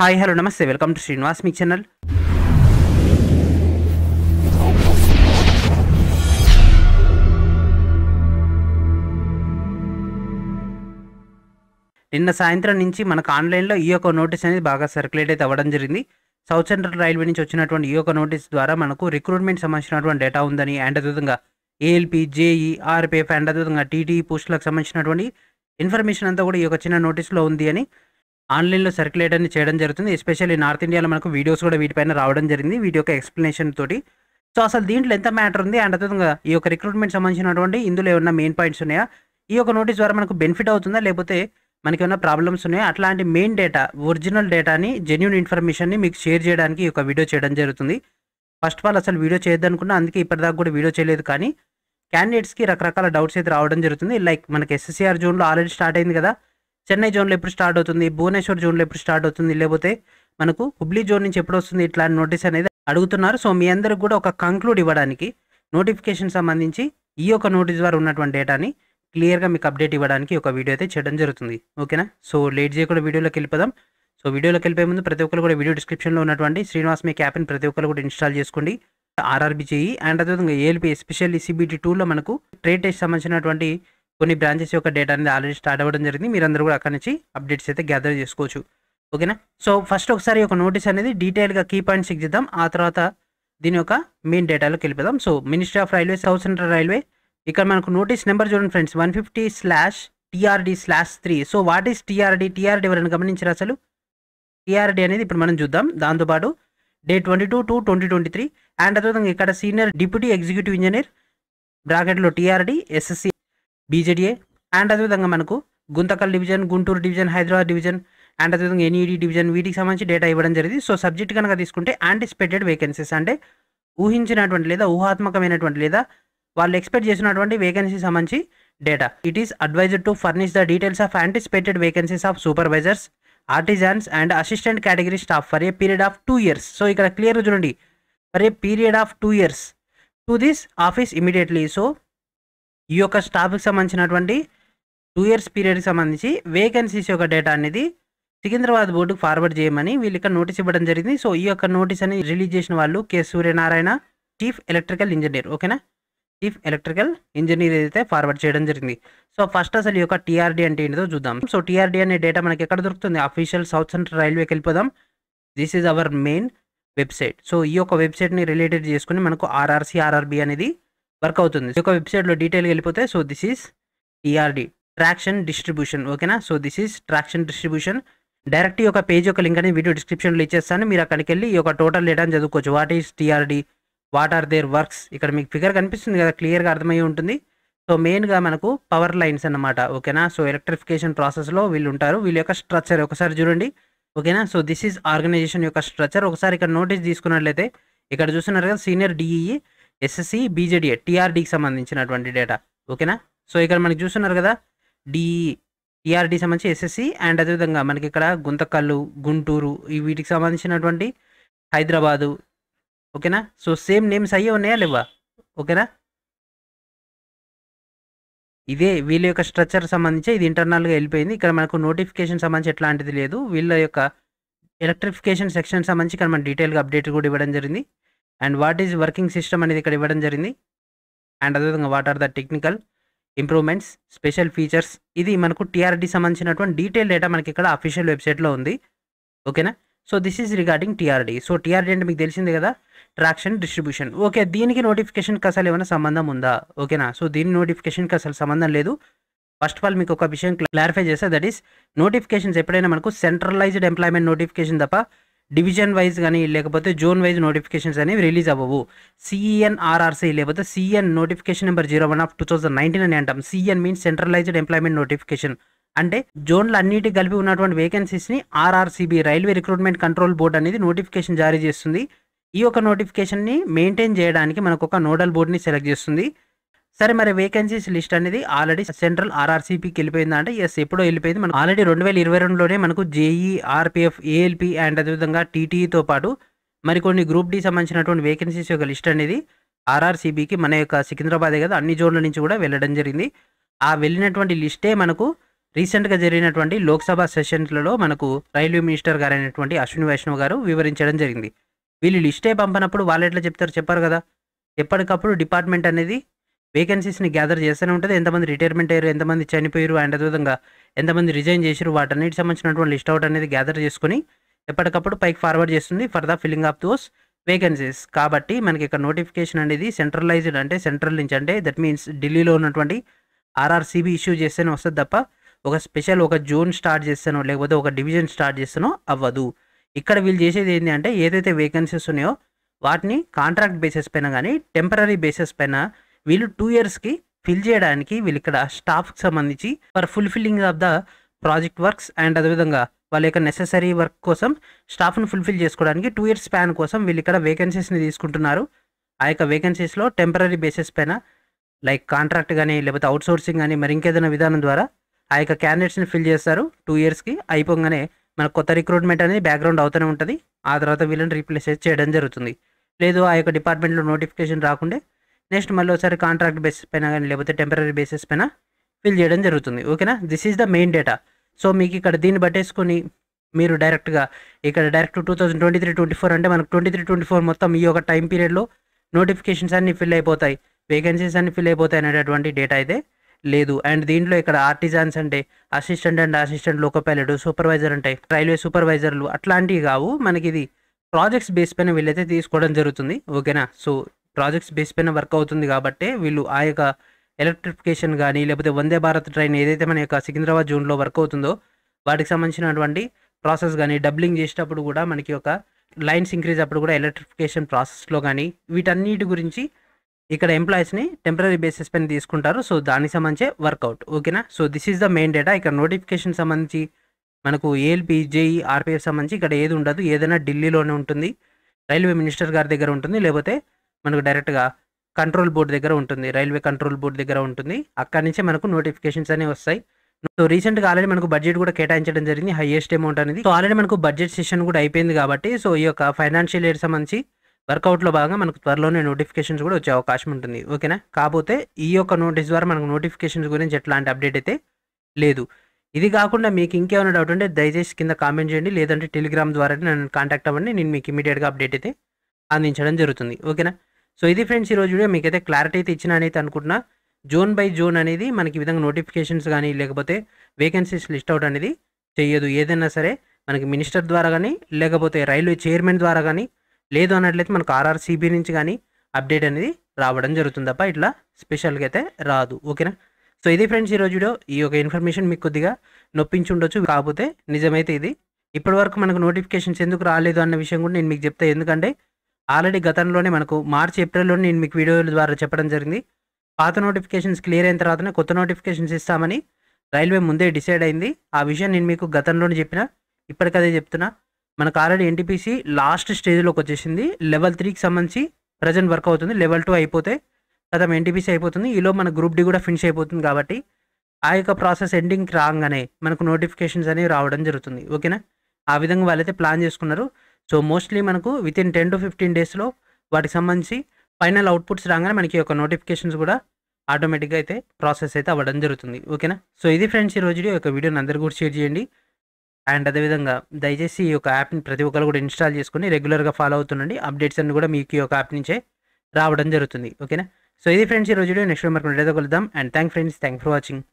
hi hello నమస్తే welcome to Srinivas మీ channel నిన్న సాయంత్రం నుంచి మనకు ఆన్లైన్లో ఈ యొక్క నోటీస్ అనేది బాగా సర్క్యులేట్ అయితే అవ్వడం జరిగింది సౌత్ సెంట్రల్ రైల్వే నుంచి వచ్చినటువంటి ఈ యొక్క నోటీస్ ద్వారా మనకు రిక్రూట్మెంట్ సంబంధించినటువంటి డేటా ఉందని అండ్ అదేవిధంగా ALP JE RPF and e, అదేవిధంగా టీటీ పోస్టులకు e సంబంధించినటువంటి ఇన్ఫర్మేషన్ అంతా కూడా ఈ యొక్క చిన్న నోటీస్లో ఉంది అని ఆన్లైన్లో సర్క్యులేట్ అని చేయడం జరుగుతుంది ఎస్పెషల్లీ నార్త్ ఇండియాలో మనకు వీడియోస్ కూడా వీటిపైన రావడం జరిగింది వీటి యొక్క ఎక్స్ప్లెనేషన్ తోటి సో అసలు దీంట్లో ఎంత మ్యాటర్ ఉంది అండ్ అదేవిధంగా ఈ యొక్క రిక్రూట్మెంట్ సంబంధించినటువంటి ఇందులో ఏమన్నా మెయిన్ పాయింట్స్ ఉన్నాయా ఈ యొక్క నోటీస్ ద్వారా మనకు బెనిఫిట్ అవుతుందా లేకపోతే మనకి ఏమైనా ప్రాబ్లమ్స్ ఉన్నాయా అట్లాంటి మెయిన్ డేటా ఒరిజినల్ డేటాని జెన్యున్ ఇన్ఫర్మేషన్ని మీకు షేర్ చేయడానికి ఈ యొక్క వీడియో చేయడం జరుగుతుంది ఫస్ట్ ఆఫ్ ఆల్ అసలు వీడియో చేయొద్దనుకున్నా అందుకే ఇప్పటిదాకా కూడా వీడియో చేయలేదు కానీ క్యాండిడేట్స్కి రకరకాల డౌట్స్ అయితే రావడం జరుగుతుంది లైక్ మనకి ఎస్ఎస్ఆర్ జోన్లో ఆల్రెడీ స్టార్ట్ అయింది కదా చెన్నై జోన్లో ఎప్పుడు స్టార్ట్ అవుతుంది భువనేశ్వర్ జోన్లో ఎప్పుడు స్టార్ట్ అవుతుంది లేకపోతే మనకు హుబ్లీ జోన్ నుంచి ఎప్పుడు వస్తుంది ఇట్లా నోటీస్ అనేది అడుగుతున్నారు సో మీ అందరికి కూడా ఒక కంక్లూడ్ ఇవ్వడానికి నోటిఫికేషన్ సంబంధించి ఈ యొక్క నోటీస్ ద్వారా ఉన్నటువంటి డేటాని క్లియర్గా మీకు అప్డేట్ ఇవ్వడానికి ఒక వీడియో అయితే చేయడం జరుగుతుంది ఓకేనా సో లేట్ చేయకుండా వీడియోలోకి వెళ్ళిపోదాం సో వీడియోలోకి వెళ్ళిపోయే ముందు ప్రతి ఒక్కరు కూడా వీడియో డిస్క్రిప్షన్లో ఉన్నటువంటి శ్రీనివాస్ మీ క్యాప్ని ప్రతి ఒక్కరు కూడా ఇన్స్టాల్ చేసుకోండి ఆర్ఆర్బీ చేయి అండ్ అదేవిధంగా ఏఎల్పి ఎస్పెషల్లీ సిబిటీ టూలో మనకు ట్రేడ్ టెస్ట్ సంబంధించినటువంటి కొన్ని బ్రాంచెస్ యొక్క డేటా అనేది ఆల్రెడీ స్టార్ట్ అవ్వడం జరిగింది మీరందరూ కూడా అక్కడ నుంచి అప్డేట్స్ అయితే గ్యాదర్ చేసుకోవచ్చు ఓకేనా సో ఫస్ట్ ఒకసారి ఒక నోటీస్ అనేది డీటెయిల్గా కీ పాయింట్స్ ఇచ్చిద్దాం ఆ తర్వాత దీని యొక్క మెయిన్ డేటాలోకి వెళ్ళిపోదాం so ministry of railway south central railway ఇక్కడ మనకు నోటీస్ నెంబర్ చూడండి friends one fifty slash TRD slash three so what is TRD TRD ఎవరైనా గమనించారు అసలు టీఆర్డీ అనేది ఇప్పుడు మనం చూద్దాం దాంతోపాటు day twenty two two twenty twenty three and అదేవిధంగా ఇక్కడ సీనియర్ డిప్యూటీ ఎగ్జిక్యూటివ్ ఇంజనీర్ బ్రాకెట్లో టీఆర్డీ ఎస్ఎస్సి బీజేడీఏ అండ్ అదేవిధంగా మనకు Guntakal division Guntur division Hyderabad division and అదేవిధంగా ఎన్ఈడి e డివిజన్ వీటికి సంబంధించి డేటా ఇవ్వడం జరిగింది సో సబ్జెక్ట్ కనుక తీసుకుంటే యాంటిసిపేటెడ్ వేకెన్సీస్ అంటే ఊహించినటువంటి లేదా ఊహాత్మకమైనటువంటి లేదా వాళ్ళు ఎక్స్పెక్ట్ చేసినటువంటి వేకెన్సీ సంబంధించి data it is advised to furnish the details of anticipated vacancies of supervisors artisans and assistant category staff for a period of two years so ఇక్కడ క్లియర్ చూడండి for a period of two years to this office immediately so ఈ యొక్క స్టాఫ్కి సంబంధించినటువంటి two years పీరియడ్కి సంబంధించి vacancies యొక్క data అనేది సికింద్రాబాద్ బోర్డుకు ఫార్వర్డ్ చేయమని వీళ్ళు ఇక్కడ నోటీస్ ఇవ్వడం జరిగింది సో ఈ యొక్క నోటీస్ అని రిలీజ్ చేసిన వాళ్ళు K Suryanarayana chief electrical engineer ఓకేనా చీఫ్ ఎలక్ట్రికల్ ఇంజనీర్ అయితే ఫార్వర్డ్ చేయడం జరిగింది సో ఫస్ట్ అసలు ఈ యొక్క టీఆర్డీ అంటే ఏంటో చూద్దాం సో టీఆర్డీ అనే డేటా మనకి ఎక్కడ దొరుకుతుంది అఫీషియల్ సౌత్ సెంట్రల్ రైల్వేకి వెళ్ళిపోదాం this is our main website so ఈ యొక్క వెబ్సైట్ని రిలేటెడ్ చేసుకుని మనకు ఆర్ఆర్సీ ఆర్ఆర్బి అనేది వర్క్ అవుతుంది ఒక వెబ్సైట్లో డీటెయిల్గా వెళ్ళిపోతే so this is TRD e traction distribution ఓకేనా so this is traction distribution direct ఈ యొక్క పేజ్ యొక్క లింక్ అనేది వీడియో డిస్క్రిప్షన్లో ఇచ్చేస్తాను మీరు అక్కడికి వెళ్ళి ఈ యొక్క టోటల్ డేటాని చదువుకోవచ్చు what is TRD what are there works ఇక్కడ మీకు ఫిగర్ కనిపిస్తుంది కదా క్లియర్గా అర్థమై ఉంటుంది సో మెయిన్గా మనకు పవర్ లైన్స్ అన్నమాట ఓకేనా సో ఎలక్ట్రిఫికేషన్ ప్రాసెస్లో వీళ్ళు ఉంటారు వీళ్ళ యొక్క స్ట్రక్చర్ ఒకసారి చూడండి ఓకేనా సో దిస్ ఈజ్ ఆర్గనైజేషన్ యొక్క స్ట్రక్చర్ ఒకసారి ఇక్కడ నోటీస్ తీసుకున్నట్లయితే ఇక్కడ చూస్తున్నారు కదా సీనియర్ డిఈఈ ఎస్ఎస్సి బీజేడీ టీఆర్డీకి సంబంధించినటువంటి డేటా ఓకేనా సో ఇక్కడ మనకి చూస్తున్నారు కదా డి టీఆర్డీ సంబంధించి ఎస్ఎస్సి అండ్ అదేవిధంగా మనకి ఇక్కడ గుంతకల్లు గుంటూరు ఈ వీటికి సంబంధించినటువంటి హైదరాబాదు ఓకేనా సో సేమ్ నేమ్స్ అయ్యే ఉన్నాయా లేవా ఓకేనా ఇదే వీళ్ళ యొక్క స్ట్రక్చర్ సంబంధించి ఇది ఇంటర్నల్గా వెళ్ళిపోయింది ఇక్కడ మనకు నోటిఫికేషన్ సంబంధించి ఎట్లాంటిది లేదు వీళ్ళ యొక్క ఎలక్ట్రిఫికేషన్ సెక్షన్ సంబంధించి ఇక్కడ మనం డీటెయిల్గా అప్డేట్ కూడా ఇవ్వడం జరిగింది and what is working system అనేది ఇక్కడ ఇవ్వడం జరిగింది అండ్ అదేవిధంగా what are the technical improvements special features ఇది మనకు టీఆర్డీ సంబంధించినటువంటి డీటెయిల్ డేటా మనకి ఇక్కడ అఫీషియల్ వెబ్సైట్లో ఉంది ఓకేనా so this is regarding TRD so TRD అంటే మీకు తెలిసింది కదా ట్రాక్షన్ డిస్ట్రిబ్యూషన్ ఓకే దీనికి నోటిఫికేషన్కి అసలు ఏమైనా సంబంధం ఉందా ఓకేనా సో దీని నోటిఫికేషన్కి అసలు సంబంధం లేదు ఫస్ట్ ఆఫ్ ఆల్ మీకు ఒక విషయం క్లారిఫై చేస్తే దట్ ఈస్ నోటిఫికేషన్స్ ఎప్పుడైనా మనకు సెంట్రలైజ్డ్ ఎంప్లాయ్మెంట్ నోటిఫికేషన్ తప్ప డివిజన్ వైజ్ కానీ లేకపోతే జోన్ వైజ్ నోటిఫికేషన్స్ అనేవి రిలీజ్ అవ్వవు సిఈఎన్ ఆర్ఆర్సీ e లేకపోతే CEN notification number zero one of two thousand nineteen అని అంటాం CEN means centralised employment notification అంటే జోన్లు అన్నిటి కలిపి ఉన్నటువంటి వేకెన్సీస్ని RRCB railway recruitment control board అనేది నోటిఫికేషన్ జారీ చేస్తుంది ఈ యొక్క నోటిఫికేషన్ని మెయింటైన్ చేయడానికి మనకు ఒక నోడల్ బోర్డ్ని సెలెక్ట్ చేస్తుంది సరే మరి వేకెన్సీస్ లిస్ట్ అనేది ఆల్రెడీ సెంట్రల్ ఆర్ఆర్సీపీకి వెళ్ళిపోయింది అంటే ఎస్ ఎప్పుడో వెళ్ళిపోయింది మనం ఆల్రెడీ రెండు వేల ఇరవై రెండులోనే మనకు జేఈ ఆర్పిఎఫ్ ఏఎల్పి అండ్ అదేవిధంగా టీటీఈతో e పాటు మరికొన్ని గ్రూప్ డి సంబంధించినటువంటి వేకెన్సీస్ యొక్క లిస్ట్ అనేది ఆర్ఆర్సీబీకి మన యొక్క సికింద్రాబాదే కదా అన్ని జోన్ల నుంచి కూడా వెళ్ళడం జరిగింది ఆ వెళ్ళినటువంటి లిస్టే మనకు రీసెంట్గా జరిగినటువంటి లోక్సభ సెషన్స్లలో మనకు రైల్వే మినిస్టర్ గారైనటువంటి అశ్విని వైష్ణవ్ గారు వివరించడం జరిగింది వీళ్ళు లిస్టే పంపనప్పుడు వాళ్ళు ఎట్లా చెప్తారు చెప్పారు కదా ఎప్పటికప్పుడు డిపార్ట్మెంట్ అనేది వేకెన్సీస్ని గ్యాదర్ చేస్తూనే ఉంటుంది ఎంతమంది రిటైర్మెంట్ అయ్యారు ఎంతమంది చనిపోయారు అండ్ అదేవిధంగా ఎంతమంది రిజైన్ చేశారు వాటన్నిటి సంబంధించినటువంటి లిస్ట్ అవుట్ అనేది గ్యాదర్ చేసుకుని ఎప్పటికప్పుడు పైకి ఫార్వర్డ్ చేస్తుంది for the filling of those vacancies కాబట్టి మనకి ఇక్కడ నోటిఫికేషన్ అనేది సెంట్రలైజ్డ్ అంటే సెంట్రల్ నుంచి అంటే దట్ మీన్స్ ఢిల్లీలో ఉన్నటువంటి ఆర్ఆర్సీబీ ఇష్యూ చేస్తేనే వస్తుంది తప్ప ఒక స్పెషల్ ఒక జోన్ స్టార్ట్ చేస్తానో లేకపోతే ఒక డివిజన్ స్టార్ట్ చేస్తానో అవ్వదు ఇక్కడ వీళ్ళు చేసేది ఏంటి అంటే ఏదైతే వేకెన్సీస్ ఉన్నాయో వాటిని కాంట్రాక్ట్ బేసిస్ పైన కానీ టెంపరీ బేసిస్ పైన వీళ్ళు టూ ఇయర్స్కి ఫిల్ చేయడానికి వీళ్ళు ఇక్కడ స్టాఫ్కి సంబంధించి for fulfilling of the project works and అదేవిధంగా వాళ్ళ యొక్క నెససరీ వర్క్ కోసం స్టాఫ్ను ఫుల్ఫిల్ చేసుకోవడానికి టూ ఇయర్స్ స్పాన్ కోసం వీళ్ళు ఇక్కడ వేకెన్సీస్ని తీసుకుంటున్నారు ఆ యొక్క వేకెన్సీస్లో టెంపరీ బేసిస్ పైన లైక్ కాంట్రాక్ట్ కానీ లేకపోతే అవుట్సోర్సింగ్ కానీ మరి ఇంకేదైనా విధానం ద్వారా ఆ యొక్క క్యాండిడేట్స్ని ఫిల్ చేస్తారు టూ ఇయర్స్కి అయిపోగానే మన కొత్త రిక్రూట్మెంట్ అనేది బ్యాక్గ్రౌండ్ అవుతూనే ఉంటుంది ఆ తర్వాత వీళ్ళని రీప్లేస్ చేయడం జరుగుతుంది లేదు ఆ యొక్క డిపార్ట్మెంట్లో నోటిఫికేషన్ రాకుండే నెక్స్ట్ మళ్ళీ ఒకసారి కాంట్రాక్ట్ బేసిస్ పైన కానీ లేకపోతే టెంపరీ బేసిస్ పైన ఫిల్ చేయడం జరుగుతుంది ఓకేనా this is the main data so మీకు ఇక్కడ దీన్ని పట్టేసుకొని మీరు డైరెక్ట్గా ఇక్కడ direct two thousand twenty three twenty four అంటే మనకు ట్వంటీ త్రీ ట్వంటీ ఫోర్ మొత్తం ఈ యొక్క టైం పీరియడ్లో నోటిఫికేషన్స్ అన్నీ ఫిల్ అయిపోతాయి వేకెన్సీస్ అన్నీ ఫిల్ అయిపోతాయి అనేటటువంటి డేటా అయితే లేదు అండ్ దీంట్లో ఇక్కడ ఆర్టిజాన్స్ అంటే assistant and assistant loco pilot supervisor అంటే రైల్వే సూపర్వైజర్లు అట్లాంటివి కావు మనకి ఇది ప్రాజెక్ట్స్ బేస్ పైన వీళ్ళైతే తీసుకోవడం జరుగుతుంది ఓకేనా సో ప్రాజెక్ట్స్ బేస్ పైన వర్క్ అవుతుంది కాబట్టి వీళ్ళు ఆ యొక్క ఎలక్ట్రిఫికేషన్ కానీ లేకపోతే వందే భారత్ ట్రైన్ ఏదైతే మన యొక్క సికింద్రాబాద్ జోన్లో వర్క్ అవుతుందో వాటికి సంబంధించినటువంటి ప్రాసెస్ కానీ డబ్లింగ్ చేసేటప్పుడు కూడా మనకి ఒక లైన్స్ ఇంక్రీజ్ అప్పుడు కూడా ఎలక్ట్రిఫికేషన్ ప్రాసెస్లో కానీ వీటన్నిటి గురించి ఇక్కడ ఎంప్లాయీస్ని టెంపరీ బేసిస్ పైన తీసుకుంటారు సో దానికి సంబంధించి వర్కౌట్ ఓకేనా so this is the main data ఇక్కడ నోటిఫికేషన్ సంబంధించి మనకు ఏఎల్పి జేఈ ఆర్పిఎఫ్ సంబంధించి ఇక్కడ ఏది ఉండదు ఏదైనా ఢిల్లీలోనే ఉంటుంది రైల్వే మినిస్టర్ గారి దగ్గర ఉంటుంది లేకపోతే మనకు డైరెక్ట్గా కంట్రోల్ బోర్డు దగ్గర ఉంటుంది రైల్వే కంట్రోల్ బోర్డు దగ్గర ఉంటుంది అక్కడి నుంచే మనకు నోటిఫికేషన్స్ అనేవి వస్తాయి సో రీసెంట్గా ఆల్రెడీ మనకు బడ్జెట్ కూడా కేటాయించడం జరిగింది హైయెస్ట్ అమౌంట్ అనేది సో ఆల్రెడీ మనకు బడ్జెట్ సెషన్ కూడా అయిపోయింది కాబట్టి సో ఈ యొక్క ఫైనాన్షియల్ ఇయర్ సంబంధించి వర్కౌట్లో భాగంగా మనకు త్వరలోనే నోటిఫికేషన్స్ కూడా వచ్చే అవకాశం ఉంటుంది ఓకేనా కాకపోతే ఈ యొక్క నోటీస్ ద్వారా మనకు నోటిఫికేషన్స్ గురించి ఎట్లాంటి అప్డేట్ అయితే లేదు ఇది కాకుండా మీకు ఇంకేమైనా డౌట్ ఉంటే దయచేసి కింద కామెంట్ చేయండి లేదంటే టెలిగ్రామ్ ద్వారా నన్ను కాంటాక్ట్ అవ్వండి నేను మీకు ఇమీడియట్గా అప్డేట్ అయితే అందించడం జరుగుతుంది ఓకేనా సో ఇది ఫ్రెండ్స్ ఈరోజు వీడియో మీకైతే క్లారిటీ అయితే ఇచ్చిన అయితే అనుకుంటున్నా జోన్ బై జోన్ అనేది మనకి విధంగా నోటిఫికేషన్స్ కానీ లేకపోతే వేకెన్సీస్ లిస్ట్ అవుట్ అనేది చేయదు ఏదైనా సరే మనకి మినిస్టర్ ద్వారా కానీ లేకపోతే రైల్వే చైర్మన్ ద్వారా కానీ లేదు అన్నట్లయితే మనకు ఆర్ఆర్సీబీ నుంచి కానీ అప్డేట్ అనేది రావడం జరుగుతుంది తప్ప ఇట్లా స్పెషల్గా అయితే రాదు ఓకేనా సో ఇది ఫ్రెండ్స్ ఈరోజు వీడియో ఈ యొక్క ఇన్ఫర్మేషన్ మీకు కొద్దిగా నొప్పించి ఉండొచ్చు కాకపోతే నిజమైతే ఇది ఇప్పటివరకు మనకు నోటిఫికేషన్స్ ఎందుకు రాలేదు అన్న విషయం కూడా నేను మీకు చెప్తాను ఎందుకంటే ఆల్రెడీ గతంలోనే మనకు మార్చి ఏప్రిల్లోనే నేను మీకు వీడియోల ద్వారా చెప్పడం జరిగింది పాత నోటిఫికేషన్స్ క్లియర్ అయిన తర్వాతనే కొత్త నోటిఫికేషన్స్ ఇస్తామని రైల్వే ముందే డిసైడ్ అయింది ఆ విషయం నేను మీకు గతంలోనే చెప్పిన ఇప్పటికదే చెప్తున్నా మనకు ఆల్రెడీ ఎన్టీపీసీ లాస్ట్ స్టేజ్లోకి వచ్చేసింది లెవెల్ త్రీకి సంబంధించి ప్రజెంట్ వర్క్ అవుతుంది లెవెల్ టూ అయిపోతే కదా ఎన్టీపీసీ అయిపోతుంది ఈలో మన గ్రూప్ డి కూడా ఫినిష్ అయిపోతుంది కాబట్టి ఆ యొక్క ప్రాసెస్ ఎండింగ్కి రాగానే మనకు నోటిఫికేషన్స్ అనేవి రావడం జరుగుతుంది ఓకేనా ఆ విధంగా వాళ్ళైతే ప్లాన్ చేసుకున్నారు సో మోస్ట్లీ మనకు within ten to fifteen డేస్లో వాటికి సంబంధించి ఫైనల్ అవుట్పుట్స్ రాగానే మనకి యొక్క నోటిఫికేషన్స్ కూడా ఆటోమేటిక్గా అయితే ప్రాసెస్ అయితే అవ్వడం జరుగుతుంది ఓకేనా సో ఇది ఫ్రెండ్స్ ఈ రోజు ఒక వీడియోని అందరు కూడా షేర్ చేయండి అండ్ అదేవిధంగా దయచేసి ఈ యొక్క యాప్ని ప్రతి ఒక్కరు కూడా ఇన్స్టాల్ చేసుకుని రెగ్యులర్గా ఫాలో అవుతుండండి అప్డేట్స్ అన్ని కూడా మీకు ఈ యొక్క యాప్ నుంచే రావడం జరుగుతుంది ఓకేనా సో ఇది ఫ్రెండ్స్ ఈ రోజు నెక్స్ట్ ఏదో కలుద్దాం and thank friends thank for watching